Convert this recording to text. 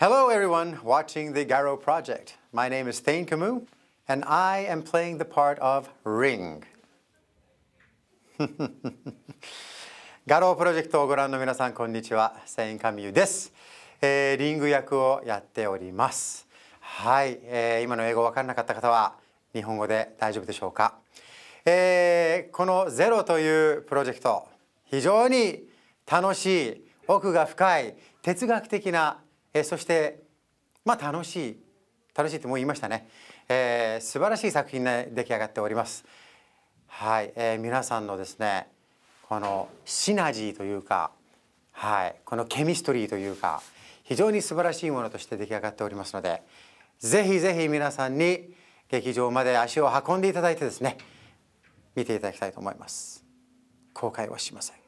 Hello everyone watching the Garo Project. My name is Thane Camus and I am playing the part of Ring. ガロープロジェクトをご覧の皆さんこんにちは、セインカミユです、えー、リング役をやっております。はい、えー、今の英語分からなかった方は日本語で大丈夫でしょうか。えー、このゼロというプロジェクト、非常に楽しい、奥が深い哲学的なえー、そしてまあ楽しい楽しいってもう言いましたね、えー、素晴らしい作品で出来上がっております。はい、えー、皆さんのですねこのシナジーというか、はい、このケミストリーというか非常に素晴らしいものとして出来上がっておりますのでぜひぜひ皆さんに劇場まで足を運んでいただいてですね見ていただきたいと思います。後悔はしません